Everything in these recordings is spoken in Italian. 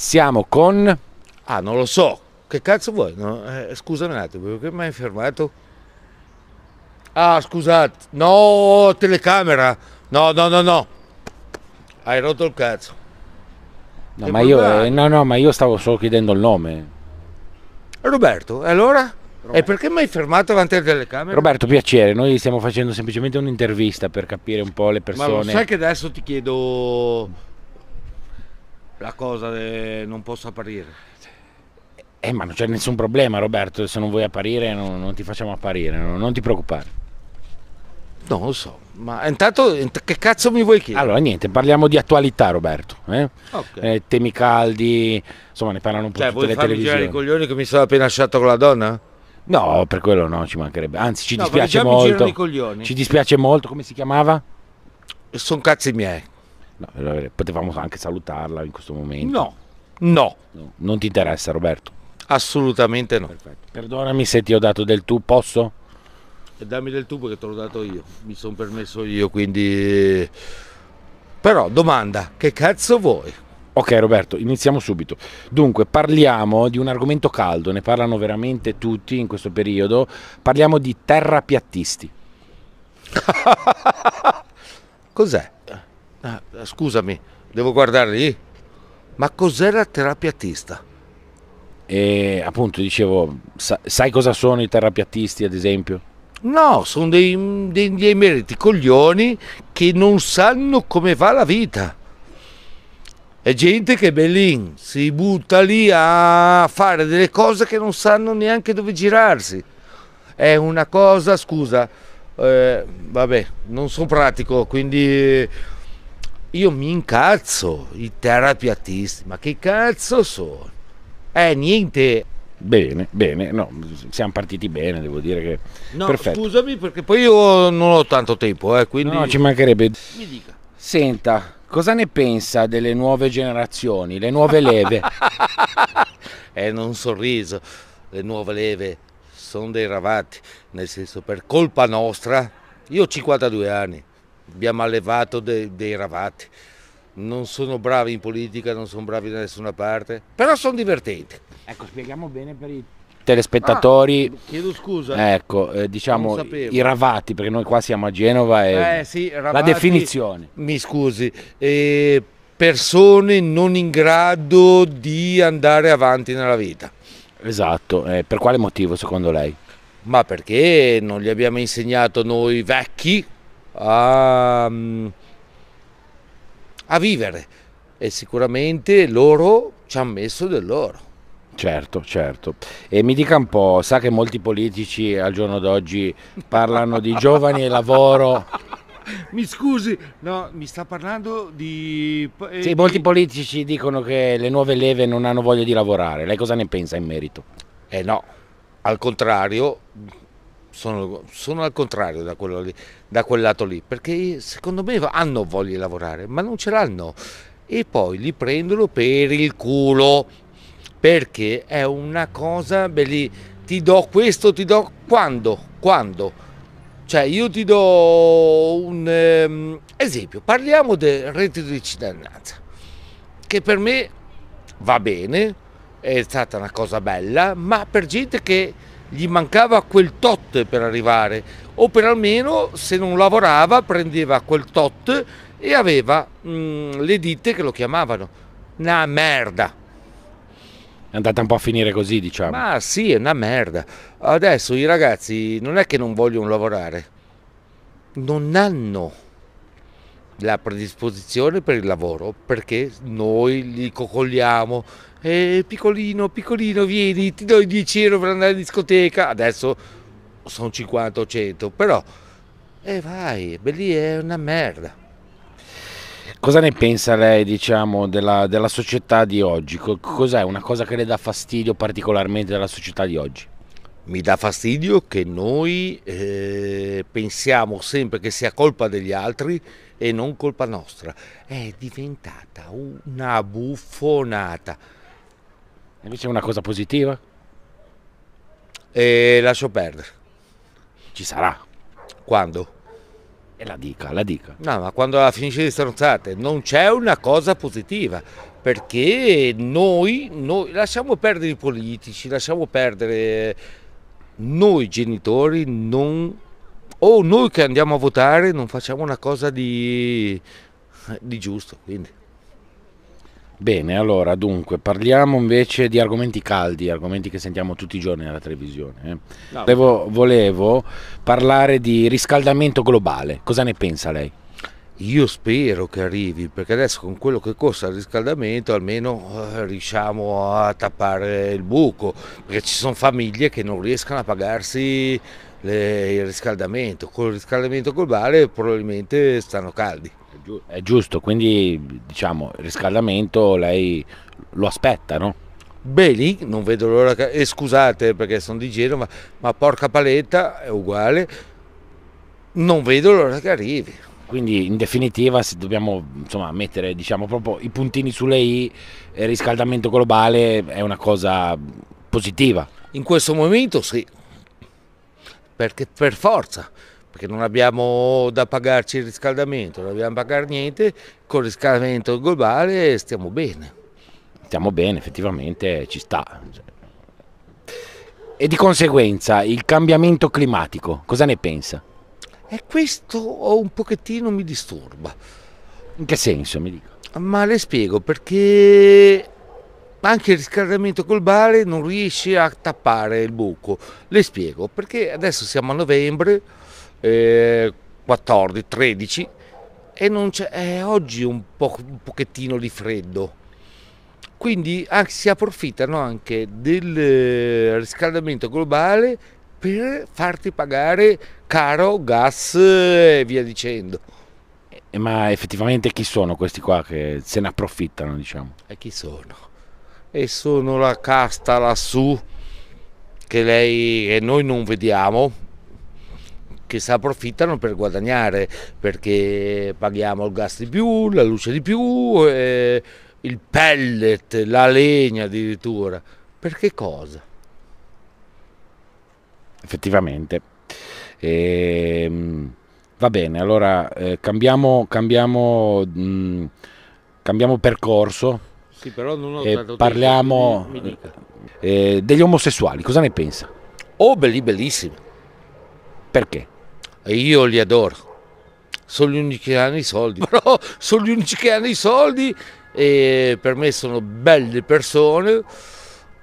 Siamo con... Ah, non lo so. Che cazzo vuoi? No? Eh, scusami un attimo, perché mi hai fermato? Ah, scusate. No, telecamera. No, no, no, no. Hai rotto il cazzo. No, ma io, eh, no, no, ma io stavo solo chiedendo il nome. Roberto, e allora? Roberto. E perché mi hai fermato davanti alle telecamera? Roberto, piacere, noi stiamo facendo semplicemente un'intervista per capire un po' le persone. Ma sai che adesso ti chiedo la cosa de... non posso apparire. Eh, ma non c'è nessun problema, Roberto. Se non vuoi apparire, non, non ti facciamo apparire, non, non ti preoccupare. No, lo so, ma intanto che cazzo mi vuoi chiedere? Allora, niente, parliamo di attualità, Roberto. Eh? Okay. Eh, temi caldi, insomma, ne parlano un po' cioè, tutte le televisioni. i coglioni che mi sono appena lasciato con la donna? No, per quello no, ci mancherebbe. Anzi, ci no, dispiace molto. Ci dispiace molto, come si chiamava? Sono cazzi miei. No, eh, potevamo anche salutarla in questo momento. No, no. no. Non ti interessa Roberto? Assolutamente no. Perfetto. Perdonami se ti ho dato del tu, posso? E eh, dammi del tu perché te l'ho dato io, mi sono permesso io, quindi... Eh, però domanda, che cazzo vuoi? Ok Roberto, iniziamo subito. Dunque, parliamo di un argomento caldo, ne parlano veramente tutti in questo periodo, parliamo di terrapiattisti. Cos'è? Ah, scusami, devo guardare lì? Ma cos'è la terapiatista? E appunto dicevo, sai cosa sono i terapiattisti ad esempio? No, sono dei, dei, dei meriti coglioni che non sanno come va la vita. È gente che Bellin si butta lì a fare delle cose che non sanno neanche dove girarsi. È una cosa, scusa, eh, vabbè, non sono pratico, quindi io mi incazzo, i terapeutisti, ma che cazzo sono? Eh, niente. Bene, bene, no, siamo partiti bene, devo dire che... No, Perfetto. scusami perché poi io non ho tanto tempo, eh, quindi... No, ci mancherebbe. Mi dica. Senta, cosa ne pensa delle nuove generazioni, le nuove leve? eh, non sorriso, le nuove leve sono dei ravati, nel senso per colpa nostra, io ho 52 anni, abbiamo allevato dei, dei ravati. Non sono bravi in politica, non sono bravi da nessuna parte, però sono divertenti. Ecco, spieghiamo bene per i telespettatori. Ah, chiedo scusa. Ecco, eh, diciamo i ravati, perché noi qua siamo a Genova e eh, sì, ravati, la definizione. Mi scusi, eh, persone non in grado di andare avanti nella vita. Esatto, eh, per quale motivo secondo lei? Ma perché non gli abbiamo insegnato noi vecchi a, mm, a vivere e sicuramente loro ci hanno messo del loro. Certo, certo. E mi dica un po', sa che molti politici al giorno d'oggi parlano di giovani e lavoro. Mi scusi, no, mi sta parlando di... Eh, sì, molti politici dicono che le nuove leve non hanno voglia di lavorare. Lei cosa ne pensa in merito? Eh no, al contrario, sono, sono, al contrario da, quello lì, da, quel lato lì, perché secondo me hanno voglia di lavorare, ma non ce l'hanno. E poi li prendono per il culo, perché è una cosa, beh, lì, ti do questo, ti do quando, quando. Cioè io ti do un um, esempio, parliamo del reddito di cittadinanza, che per me va bene, è stata una cosa bella, ma per gente che gli mancava quel tot per arrivare o per almeno se non lavorava prendeva quel tot e aveva mh, mm, le ditte che lo chiamavano una merda è andata un po' a finire così diciamo ma sì è una merda adesso i ragazzi non è che non vogliono lavorare non hanno la predisposizione per il lavoro perché noi li coccoliamo eh, piccolino, piccolino, vieni, ti do i 10 euro per andare in discoteca. Adesso sono 50 o 100, però, eh vai, beh, lì è una merda. Cosa ne pensa lei, diciamo, della, della società di oggi? Cos'è una cosa che le dà fastidio particolarmente della società di oggi? Mi dà fastidio che noi eh, pensiamo sempre che sia colpa degli altri e non colpa nostra. È diventata una buffonata. Invece è una cosa positiva? E lascio perdere. Ci sarà. Quando? E la dica, la dica. No, ma quando la finisce di stronzate, non c'è una cosa positiva, perché noi, noi lasciamo perdere i politici, lasciamo perdere noi genitori, non, o noi che andiamo a votare non facciamo una cosa di, di giusto. Quindi. Bene, allora dunque parliamo invece di argomenti caldi, argomenti che sentiamo tutti i giorni alla televisione. Eh. Volevo, volevo parlare di riscaldamento globale, cosa ne pensa lei? Io spero che arrivi, perché adesso con quello che costa il riscaldamento almeno eh, riusciamo a tappare il buco, perché ci sono famiglie che non riescono a pagarsi le, il riscaldamento. Con il riscaldamento globale probabilmente stanno caldi. È giusto, è giusto quindi diciamo il riscaldamento lei lo aspetta, no? Beh, lì non vedo l'ora che... E scusate perché sono di Genova, ma porca paletta è uguale, non vedo l'ora che arrivi. Quindi in definitiva se dobbiamo insomma, mettere diciamo, proprio i puntini sulle i, il riscaldamento globale è una cosa positiva. In questo momento sì, perché per forza, perché non abbiamo da pagarci il riscaldamento, non dobbiamo pagare niente, con il riscaldamento globale stiamo bene. Stiamo bene, effettivamente ci sta. E di conseguenza il cambiamento climatico, cosa ne pensa? E questo un pochettino mi disturba. In che senso mi dico? Ma le spiego perché anche il riscaldamento globale non riesce a tappare il buco. Le spiego perché adesso siamo a novembre eh, 14, 13 e non c'è, eh, oggi un, po', un pochettino di freddo. Quindi anche, si approfittano anche del eh, riscaldamento globale per farti pagare caro gas eh, e via dicendo. Ma effettivamente chi sono questi qua che se ne approfittano, diciamo? E chi sono? e sono la casta lassù che lei che noi non vediamo che si approfittano per guadagnare perché paghiamo il gas di più, la luce di più, eh, il pellet, la legna addirittura. Per che cosa? Effettivamente. Ehm, va bene, allora eh, cambiamo, cambiamo, mh, mm, cambiamo percorso sì, però non ho eh, parliamo eh, degli omosessuali, cosa ne pensa? Oh, belli, bellissimi. Perché? Io li adoro. Sono gli unici che hanno i soldi, però sono gli unici che hanno i soldi e per me sono belle persone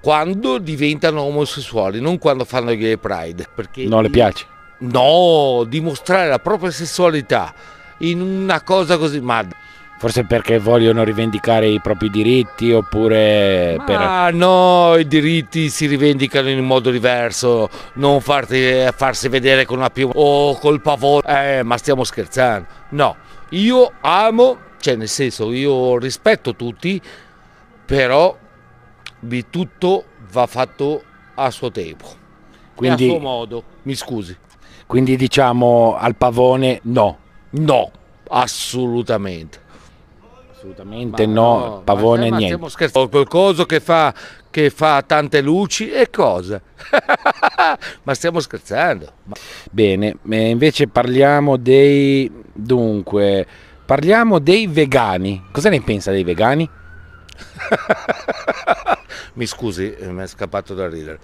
quando diventano omosessuali, non quando fanno il gay pride. non le piace? No, dimostrare la propria sessualità in una cosa così, madre. Forse perché vogliono rivendicare i propri diritti oppure... Ah per... no, i diritti si rivendicano in modo diverso, non farti, eh, farsi vedere con una piuma o col pavone. Eh, ma stiamo scherzando. No, io amo, cioè nel senso io rispetto tutti, però di tutto va fatto a suo tempo, Quindi... a suo modo, mi scusi. Quindi diciamo al pavone no. No, assolutamente. Assolutamente no, no, pavone ma niente. Stiamo col coso che fa, che fa tante luci e cosa? ma stiamo scherzando. Bene, eh, invece parliamo dei... dunque, parliamo dei vegani. Cosa ne pensa dei vegani? Mi scusi, eh, mi è scappato dal ridere.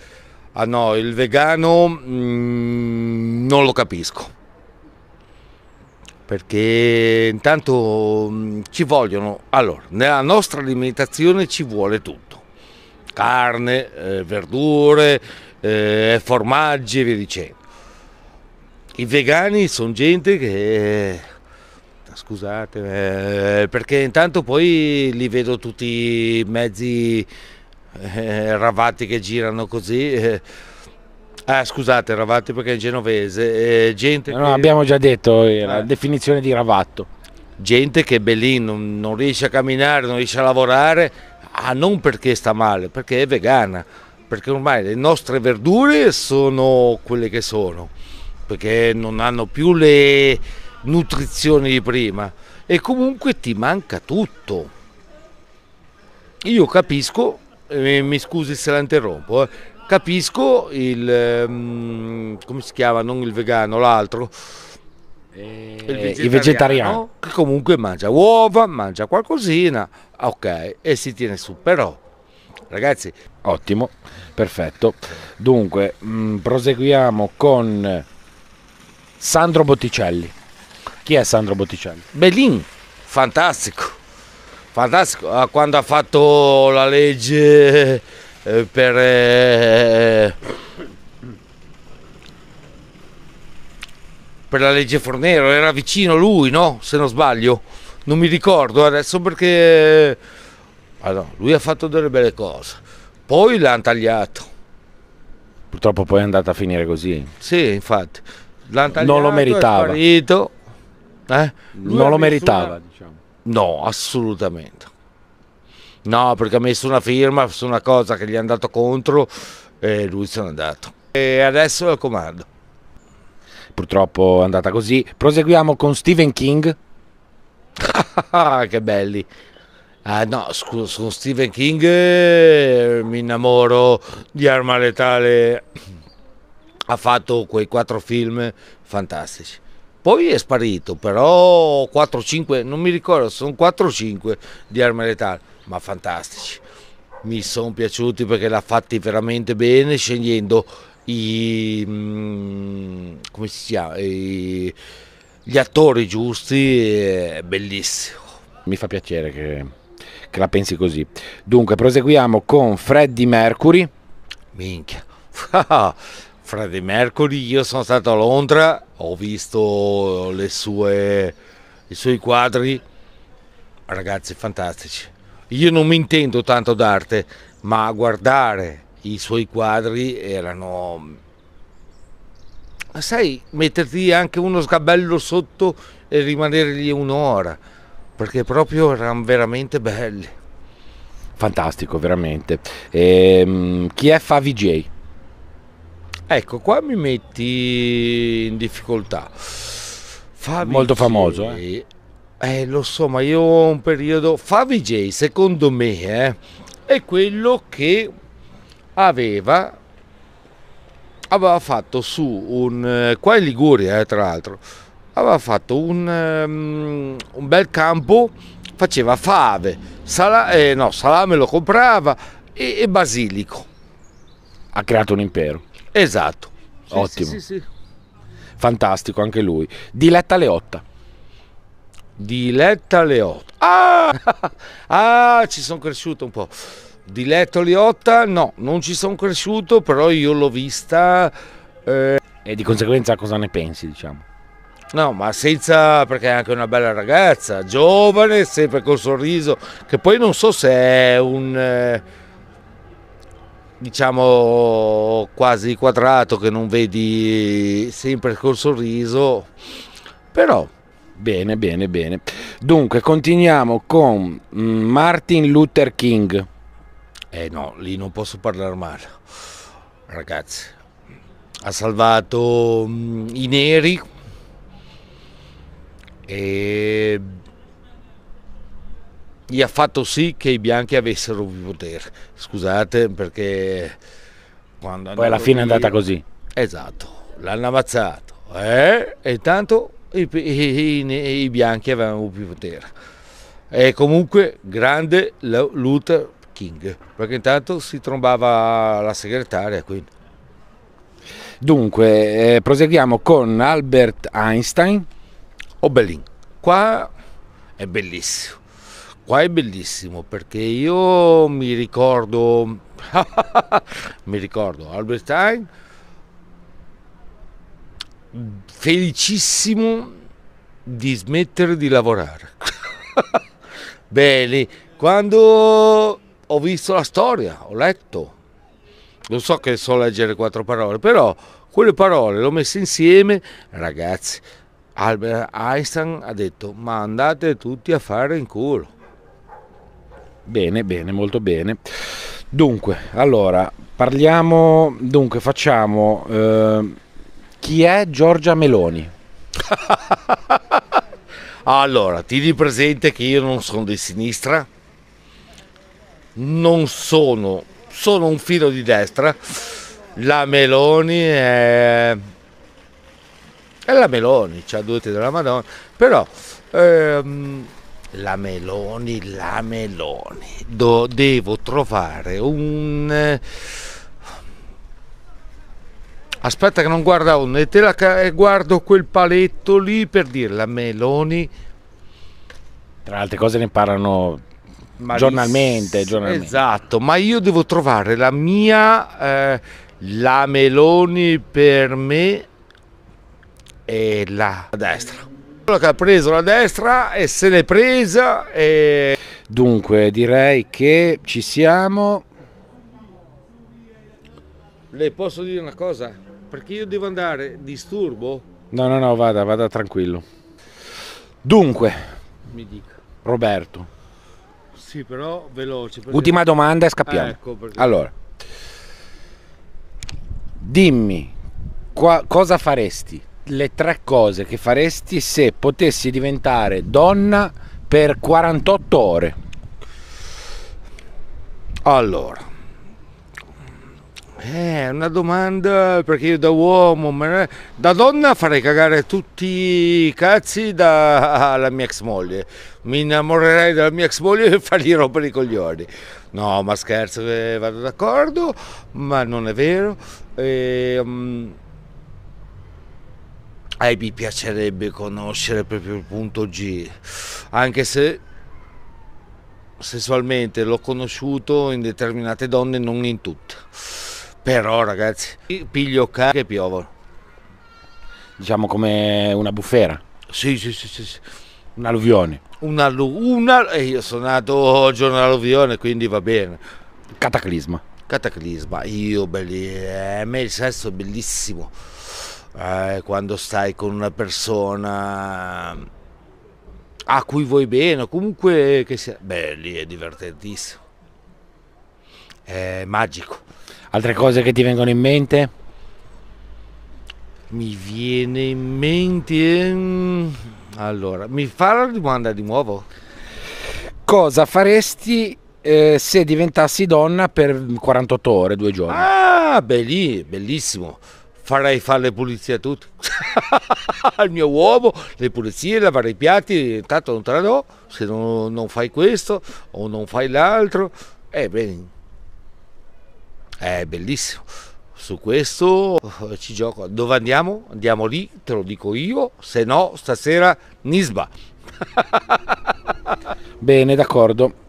Ah no, il vegano mm, non lo capisco perché intanto mm, ci vogliono, allora, nella nostra alimentazione ci vuole tutto, carne, eh, verdure, eh, formaggi e via dicendo. I vegani sono gente che, eh, scusate, eh, perché intanto poi li vedo tutti i mezzi eh, ravati che girano così eh, Ah, scusate, ravatti perché è genovese. Eh, gente no, che... abbiamo già detto eh, la ah. definizione di Ravatto. Gente che è bellino, non, non, riesce a camminare, non riesce a lavorare, ah, non perché sta male, perché è vegana. Perché ormai le nostre verdure sono quelle che sono, perché non hanno più le nutrizioni di prima. E comunque ti manca tutto. Io capisco, eh, mi scusi se la interrompo, eh, Capisco il, um, come si chiama, non il vegano, l'altro. Eh, il vegetariano, il vegetariano che comunque mangia uova, mangia qualcosina, ok, e si tiene su, però ragazzi. Ottimo, perfetto. Dunque, mh, mm, proseguiamo con Sandro Botticelli. Chi è Sandro Botticelli? Bellin fantastico. Fantastico, ah, quando ha fatto la legge eh, per eh, per la legge Fornero era vicino lui no se non sbaglio non mi ricordo adesso perché allora, ah, lui ha fatto delle belle cose poi l'hanno tagliato purtroppo poi è andata a finire così sì infatti l'hanno tagliato non lo meritava eh? non lo meritava diciamo. no assolutamente No, perché ha messo una firma su una cosa che gli è andato contro e lui se n'è andato. E adesso è al comando. Purtroppo è andata così. Proseguiamo con Stephen King. che belli. Ah no, scusa, con Stephen King eh, mi innamoro di Arma Letale. Ha fatto quei quattro film fantastici. Poi è sparito, però 4-5, non mi ricordo, sono 4-5 di Arma Letale ma fantastici. Mi sono piaciuti perché l'ha fatti veramente bene scegliendo i, mm, come si chiama, i, gli attori giusti, è bellissimo. Mi fa piacere che, che la pensi così. Dunque, proseguiamo con Freddie Mercury. Minchia. Freddie Mercury, io sono stato a Londra, ho visto sue, i suoi quadri, ragazzi fantastici. Io non mi intendo tanto d'arte, ma guardare i suoi quadri erano... Sai, metterti anche uno sgabello sotto e rimanere lì un'ora, perché proprio erano veramente belli. Fantastico, veramente. Ehm, chi è Favij? Ecco, qua mi metti in difficoltà. Fabi Molto famoso. Eh? Eh, lo so, ma io ho un periodo... Favij, secondo me, eh, è quello che aveva, aveva fatto su un... Eh, qua in Liguria, eh, tra l'altro, aveva fatto un, um, un bel campo, faceva fave, sala, eh, no, salame lo comprava e, e, basilico. Ha creato un impero. Esatto. Sì, Ottimo. Sì, sì, Fantastico anche lui. Diletta Leotta. Diletta Leotta. Ah! ah, ci sono cresciuto un po'. Diletta Leotta, no, non ci sono cresciuto, però io l'ho vista. Eh. E di conseguenza cosa ne pensi, diciamo? No, ma senza perché è anche una bella ragazza, giovane, sempre col sorriso, che poi non so se è un eh, diciamo quasi quadrato che non vedi sempre col sorriso, però Bene, bene, bene. Dunque, continuiamo con mm, Martin Luther King. Eh no, lì non posso parlare male, ragazzi. Ha salvato mm, i neri e gli ha fatto sì che i bianchi avessero più potere. Scusate perché... Poi alla fine lì... è andata così. Esatto, l'hanno ammazzato. Eh? E intanto e, e, e i bianchi avevano più potere. E comunque grande Luther King, perché intanto si trombava la segretaria quindi. Dunque, eh, proseguiamo con Albert Einstein. Oberlin. Oh, Qua è bellissimo. Qua è bellissimo perché io mi ricordo, mi ricordo Albert Einstein felicissimo di smettere di lavorare. Bene, quando ho visto la storia, ho letto, non so che so leggere quattro parole, però quelle parole le ho messe insieme, ragazzi, Albert Einstein ha detto ma andate tutti a fare in culo. Bene, bene, molto bene. Dunque, allora, parliamo, dunque facciamo... Eh chi è Giorgia Meloni? allora, ti di presente che io non sono di sinistra, non sono, sono un filo di destra. La Meloni è... è la Meloni, c'ha due della Madonna, però... Ehm, la Meloni, la Meloni. Do, devo trovare un... Eh, aspetta che non guarda onda e te la eh, guardo quel paletto lì per dire la Meloni tra altre cose ne parlano giornalmente, giornalmente, esatto ma io devo trovare la mia eh, la Meloni per me e la destra quello che ha preso la destra e se l'è presa e... dunque direi che ci siamo le posso dire una cosa? Perché io devo andare disturbo? No, no, no, vada, vada tranquillo. Dunque, mi dica. Roberto. Sì, però veloce. Perché... Ultima domanda e scappiamo. Ah, ecco perché... Allora, dimmi qua, cosa faresti? Le tre cose che faresti se potessi diventare donna per 48 ore. Allora, è eh, una domanda perché io da uomo, da donna farei cagare tutti i cazzi dalla mia ex moglie. Mi innamorerei della mia ex moglie e fargli rompere i coglioni. No, ma scherzo, eh, vado d'accordo, ma non è vero. E, um, eh, mi piacerebbe conoscere proprio il punto G, anche se sessualmente l'ho conosciuto in determinate donne, non in tutte. Però ragazzi, piglio cacca e piovo. Diciamo come una bufera. Sì, sì, sì, sì. Un'alluvione. Una, una, e eh, io sono nato giorno all'alluvione, quindi va bene. Cataclisma. Cataclisma, io belli, eh, a me il sesso è bellissimo. Eh, quando stai con una persona a cui vuoi bene, comunque che sia. Beh, lì è divertentissimo. È magico. Altre cose che ti vengono in mente? Mi viene in mente... Mm, allora, mi fa la domanda di nuovo. Cosa faresti eh, se diventassi donna per 48 ore, due giorni? Ah, belli, bellissimo. Farei fare le pulizie a tutti. Al mio uomo, le pulizie, lavare i piatti, tanto non te la do. Se non, non fai questo o non fai l'altro, eh bene, è bellissimo. Su questo eh, ci gioco. Dove andiamo? Andiamo lì, te lo dico io, se no stasera Nisba. Bene, d'accordo.